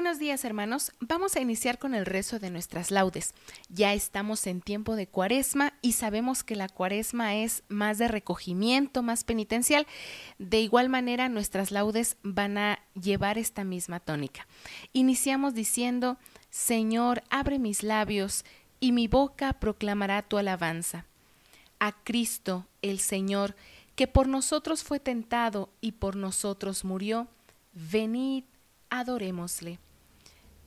Buenos días hermanos, vamos a iniciar con el rezo de nuestras laudes. Ya estamos en tiempo de cuaresma y sabemos que la cuaresma es más de recogimiento, más penitencial. De igual manera nuestras laudes van a llevar esta misma tónica. Iniciamos diciendo, Señor, abre mis labios y mi boca proclamará tu alabanza. A Cristo, el Señor, que por nosotros fue tentado y por nosotros murió, venid, adorémosle.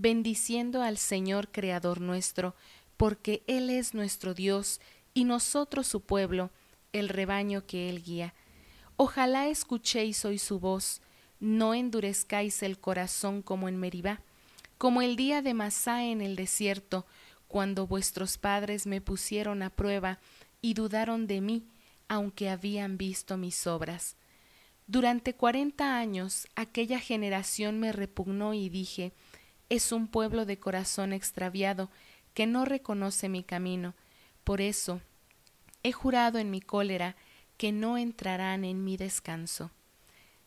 bendiciendo al Señor Creador nuestro, porque Él es nuestro Dios y nosotros su pueblo, el rebaño que Él guía. Ojalá escuchéis hoy su voz, no endurezcáis el corazón como en Meribá, como el día de Masá en el desierto, cuando vuestros padres me pusieron a prueba y dudaron de mí, aunque habían visto mis obras. Durante cuarenta años aquella generación me repugnó y dije, es un pueblo de corazón extraviado que no reconoce mi camino. Por eso he jurado en mi cólera que no entrarán en mi descanso.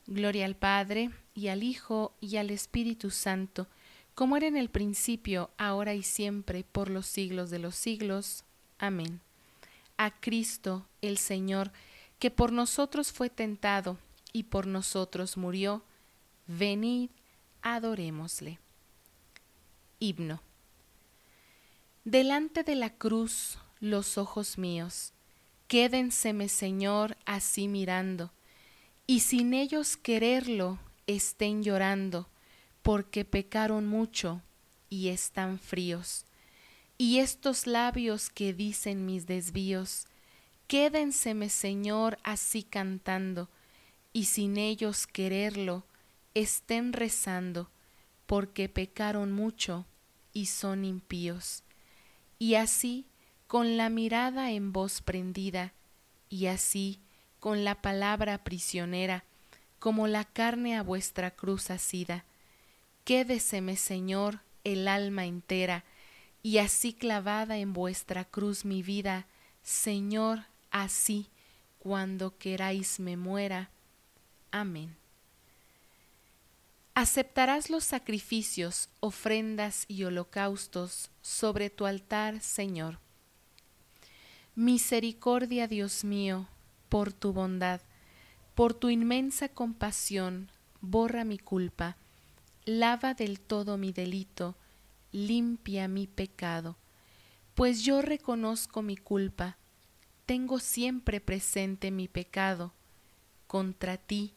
Gloria al Padre, y al Hijo, y al Espíritu Santo, como era en el principio, ahora y siempre, por los siglos de los siglos. Amén. A Cristo, el Señor, que por nosotros fue tentado y por nosotros murió, venid, adorémosle. Himno. Delante de la cruz los ojos míos, quédenseme Señor así mirando, y sin ellos quererlo estén llorando, porque pecaron mucho y están fríos. Y estos labios que dicen mis desvíos, quédenseme Señor así cantando, y sin ellos quererlo estén rezando, porque pecaron mucho y son impíos. Y así, con la mirada en voz prendida, y así, con la palabra prisionera, como la carne a vuestra cruz asida. Quédeseme, Señor, el alma entera, y así clavada en vuestra cruz mi vida, Señor, así, cuando queráis me muera. Amén. Aceptarás los sacrificios, ofrendas y holocaustos sobre tu altar, Señor. Misericordia, Dios mío, por tu bondad, por tu inmensa compasión, borra mi culpa, lava del todo mi delito, limpia mi pecado, pues yo reconozco mi culpa, tengo siempre presente mi pecado, contra ti,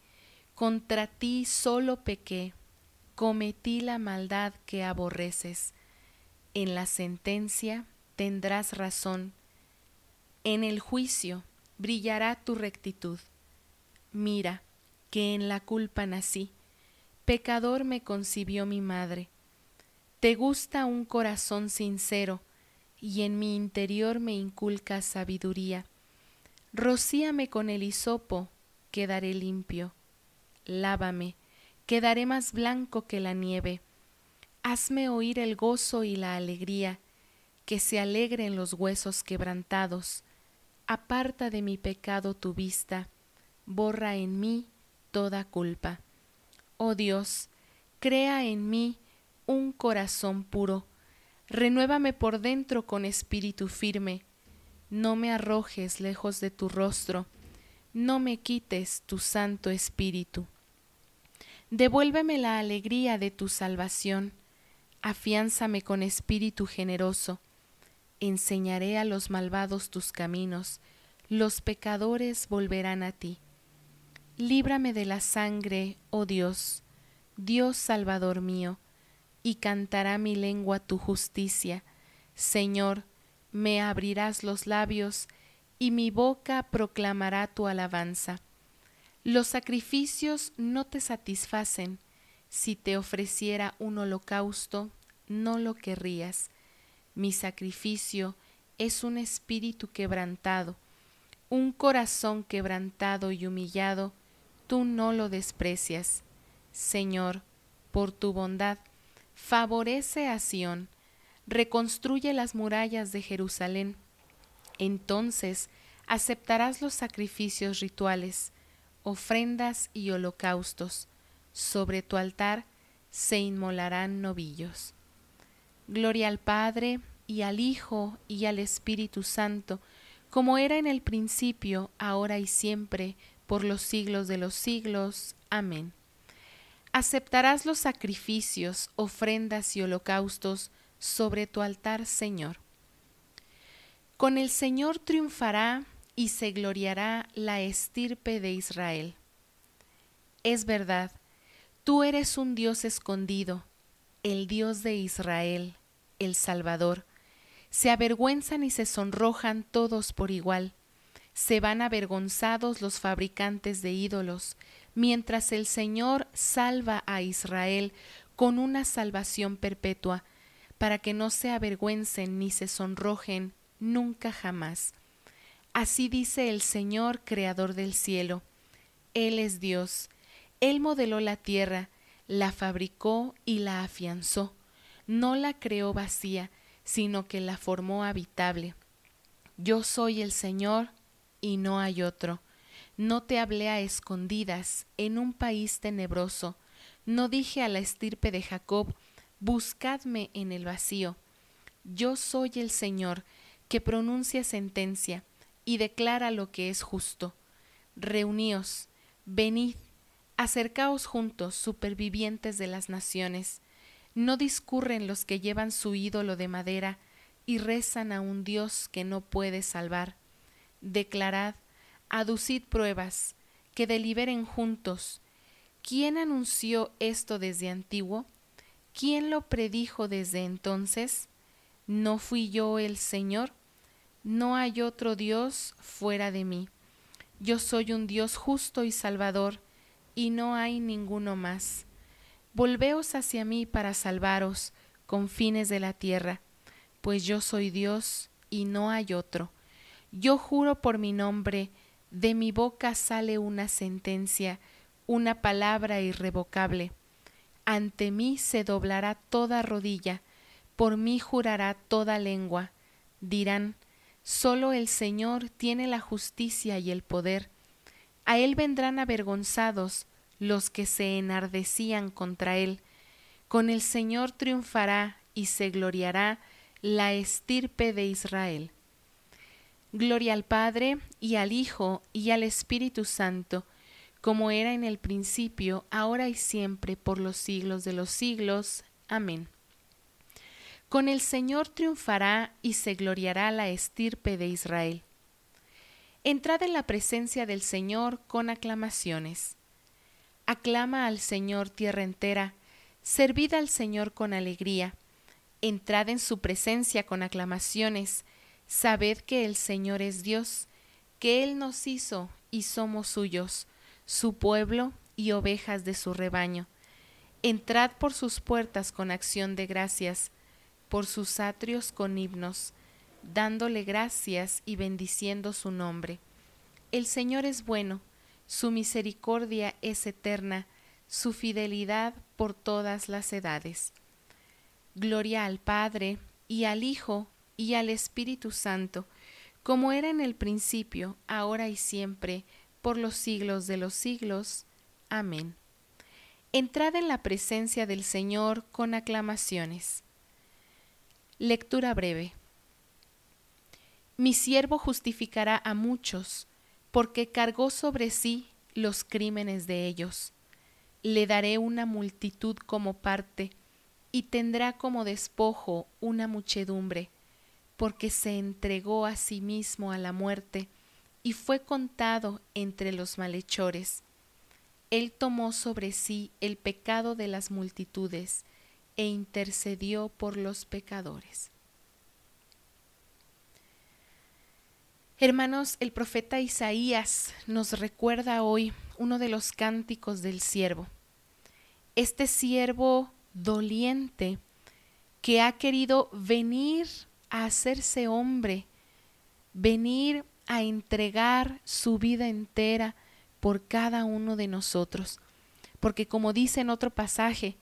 contra ti solo pequé, cometí la maldad que aborreces. En la sentencia tendrás razón, en el juicio brillará tu rectitud. Mira, que en la culpa nací, pecador me concibió mi madre. Te gusta un corazón sincero, y en mi interior me inculca sabiduría. Rocíame con el hisopo, quedaré limpio lávame, quedaré más blanco que la nieve. Hazme oír el gozo y la alegría, que se alegren los huesos quebrantados. Aparta de mi pecado tu vista, borra en mí toda culpa. Oh Dios, crea en mí un corazón puro, renuévame por dentro con espíritu firme. No me arrojes lejos de tu rostro, no me quites tu santo espíritu. Devuélveme la alegría de tu salvación, afiánzame con espíritu generoso. Enseñaré a los malvados tus caminos, los pecadores volverán a ti. Líbrame de la sangre, oh Dios, Dios Salvador mío, y cantará mi lengua tu justicia. Señor, me abrirás los labios, y mi boca proclamará tu alabanza. Los sacrificios no te satisfacen. Si te ofreciera un holocausto, no lo querrías. Mi sacrificio es un espíritu quebrantado, un corazón quebrantado y humillado, tú no lo desprecias. Señor, por tu bondad, favorece a Sión, reconstruye las murallas de Jerusalén. Entonces aceptarás los sacrificios rituales, ofrendas y holocaustos, sobre tu altar se inmolarán novillos. Gloria al Padre, y al Hijo, y al Espíritu Santo, como era en el principio, ahora y siempre, por los siglos de los siglos. Amén. Aceptarás los sacrificios, ofrendas y holocaustos sobre tu altar, Señor. Con el Señor triunfará y se gloriará la estirpe de Israel. Es verdad, tú eres un Dios escondido, el Dios de Israel, el Salvador. Se avergüenzan y se sonrojan todos por igual. Se van avergonzados los fabricantes de ídolos, mientras el Señor salva a Israel con una salvación perpetua, para que no se avergüencen ni se sonrojen nunca jamás. Así dice el Señor, creador del cielo. Él es Dios. Él modeló la tierra, la fabricó y la afianzó. No la creó vacía, sino que la formó habitable. Yo soy el Señor y no hay otro. No te hablé a escondidas en un país tenebroso. No dije a la estirpe de Jacob, buscadme en el vacío. Yo soy el Señor que pronuncia sentencia y declara lo que es justo. Reuníos, venid, acercaos juntos, supervivientes de las naciones. No discurren los que llevan su ídolo de madera y rezan a un Dios que no puede salvar. Declarad, aducid pruebas, que deliberen juntos. ¿Quién anunció esto desde antiguo? ¿Quién lo predijo desde entonces? ¿No fui yo el Señor? no hay otro Dios fuera de mí. Yo soy un Dios justo y salvador, y no hay ninguno más. Volveos hacia mí para salvaros, confines de la tierra, pues yo soy Dios y no hay otro. Yo juro por mi nombre, de mi boca sale una sentencia, una palabra irrevocable. Ante mí se doblará toda rodilla, por mí jurará toda lengua. Dirán, Solo el Señor tiene la justicia y el poder. A Él vendrán avergonzados los que se enardecían contra Él. Con el Señor triunfará y se gloriará la estirpe de Israel. Gloria al Padre y al Hijo y al Espíritu Santo, como era en el principio, ahora y siempre, por los siglos de los siglos. Amén. Con el Señor triunfará y se gloriará la estirpe de Israel. Entrad en la presencia del Señor con aclamaciones. Aclama al Señor tierra entera, servid al Señor con alegría, entrad en su presencia con aclamaciones, sabed que el Señor es Dios, que Él nos hizo y somos suyos, su pueblo y ovejas de su rebaño. Entrad por sus puertas con acción de gracias, por sus atrios con himnos, dándole gracias y bendiciendo su nombre. El Señor es bueno, su misericordia es eterna, su fidelidad por todas las edades. Gloria al Padre, y al Hijo, y al Espíritu Santo, como era en el principio, ahora y siempre, por los siglos de los siglos. Amén. Entrad en la presencia del Señor con aclamaciones Lectura breve. Mi siervo justificará a muchos, porque cargó sobre sí los crímenes de ellos. Le daré una multitud como parte, y tendrá como despojo una muchedumbre, porque se entregó a sí mismo a la muerte, y fue contado entre los malhechores. Él tomó sobre sí el pecado de las multitudes, e intercedió por los pecadores. Hermanos, el profeta Isaías nos recuerda hoy uno de los cánticos del siervo. Este siervo doliente que ha querido venir a hacerse hombre, venir a entregar su vida entera por cada uno de nosotros. Porque como dice en otro pasaje,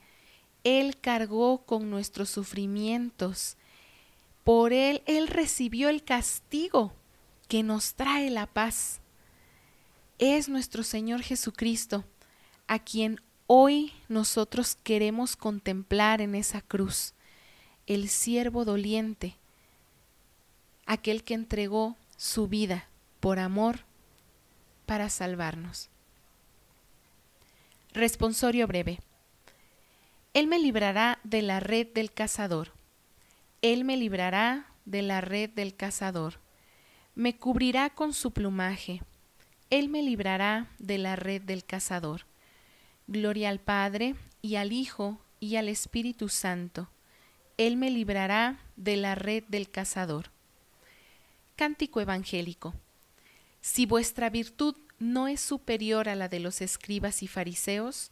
él cargó con nuestros sufrimientos. Por Él Él recibió el castigo que nos trae la paz. Es nuestro Señor Jesucristo, a quien hoy nosotros queremos contemplar en esa cruz, el siervo doliente, aquel que entregó su vida por amor para salvarnos. Responsorio breve. Él me librará de la red del cazador. Él me librará de la red del cazador. Me cubrirá con su plumaje. Él me librará de la red del cazador. Gloria al Padre, y al Hijo, y al Espíritu Santo. Él me librará de la red del cazador. Cántico Evangélico. Si vuestra virtud no es superior a la de los escribas y fariseos,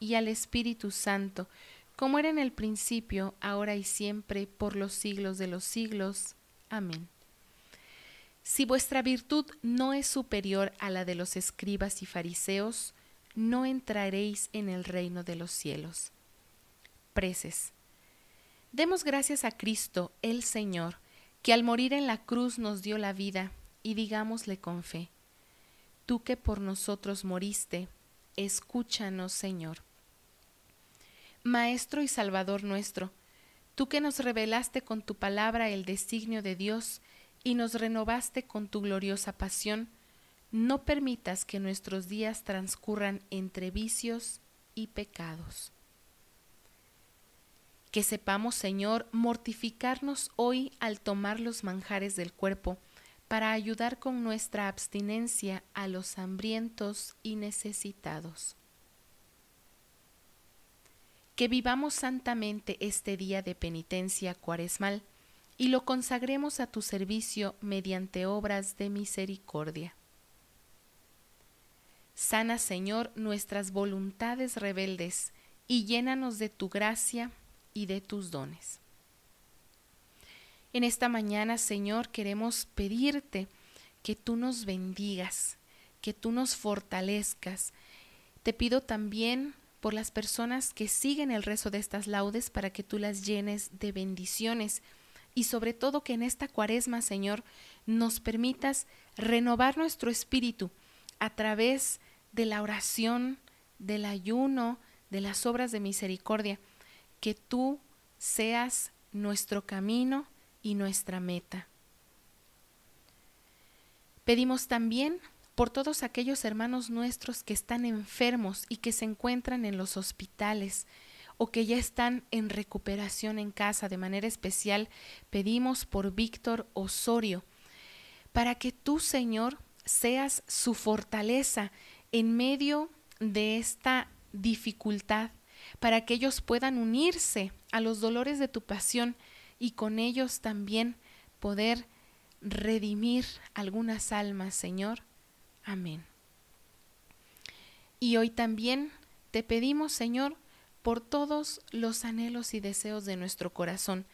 y al Espíritu Santo, como era en el principio, ahora y siempre, por los siglos de los siglos. Amén. Si vuestra virtud no es superior a la de los escribas y fariseos, no entraréis en el reino de los cielos. Preces. Demos gracias a Cristo, el Señor, que al morir en la cruz nos dio la vida, y digámosle con fe, Tú que por nosotros moriste, escúchanos, Señor. Maestro y Salvador nuestro, tú que nos revelaste con tu palabra el designio de Dios y nos renovaste con tu gloriosa pasión, no permitas que nuestros días transcurran entre vicios y pecados. Que sepamos, Señor, mortificarnos hoy al tomar los manjares del cuerpo, para ayudar con nuestra abstinencia a los hambrientos y necesitados que vivamos santamente este día de penitencia cuaresmal y lo consagremos a tu servicio mediante obras de misericordia. Sana, Señor, nuestras voluntades rebeldes y llénanos de tu gracia y de tus dones. En esta mañana, Señor, queremos pedirte que tú nos bendigas, que tú nos fortalezcas. Te pido también por las personas que siguen el rezo de estas laudes para que tú las llenes de bendiciones y sobre todo que en esta cuaresma, Señor, nos permitas renovar nuestro espíritu a través de la oración, del ayuno, de las obras de misericordia, que tú seas nuestro camino y nuestra meta. Pedimos también por todos aquellos hermanos nuestros que están enfermos y que se encuentran en los hospitales o que ya están en recuperación en casa. De manera especial pedimos por Víctor Osorio, para que tú, Señor, seas su fortaleza en medio de esta dificultad, para que ellos puedan unirse a los dolores de tu pasión y con ellos también poder redimir algunas almas, Señor, Amén. Y hoy también te pedimos, Señor, por todos los anhelos y deseos de nuestro corazón.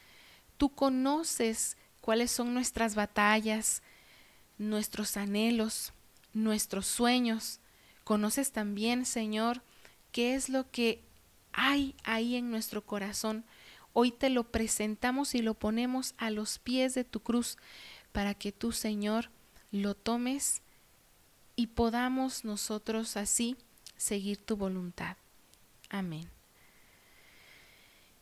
Tú conoces cuáles son nuestras batallas, nuestros anhelos, nuestros sueños. Conoces también, Señor, qué es lo que hay ahí en nuestro corazón. Hoy te lo presentamos y lo ponemos a los pies de tu cruz para que tú, Señor, lo tomes y podamos nosotros así seguir tu voluntad. Amén.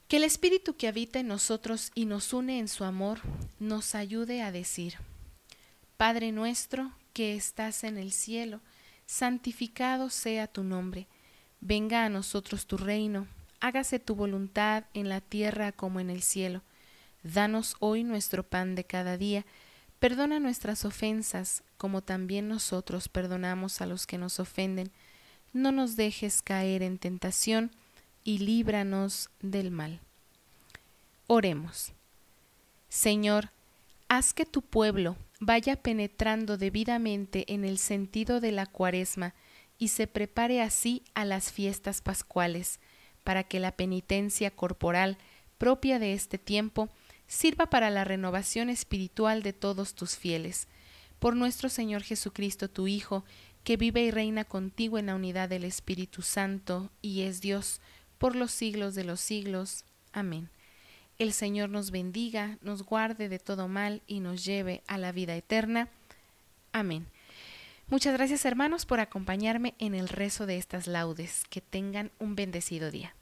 Que el Espíritu que habita en nosotros y nos une en su amor nos ayude a decir, Padre nuestro que estás en el cielo, santificado sea tu nombre, venga a nosotros tu reino, hágase tu voluntad en la tierra como en el cielo. Danos hoy nuestro pan de cada día, perdona nuestras ofensas, como también nosotros perdonamos a los que nos ofenden. No nos dejes caer en tentación, y líbranos del mal. Oremos. Señor, haz que tu pueblo vaya penetrando debidamente en el sentido de la cuaresma y se prepare así a las fiestas pascuales, para que la penitencia corporal propia de este tiempo sirva para la renovación espiritual de todos tus fieles por nuestro Señor Jesucristo, tu Hijo, que vive y reina contigo en la unidad del Espíritu Santo y es Dios por los siglos de los siglos. Amén. El Señor nos bendiga, nos guarde de todo mal y nos lleve a la vida eterna. Amén. Muchas gracias hermanos por acompañarme en el rezo de estas laudes. Que tengan un bendecido día.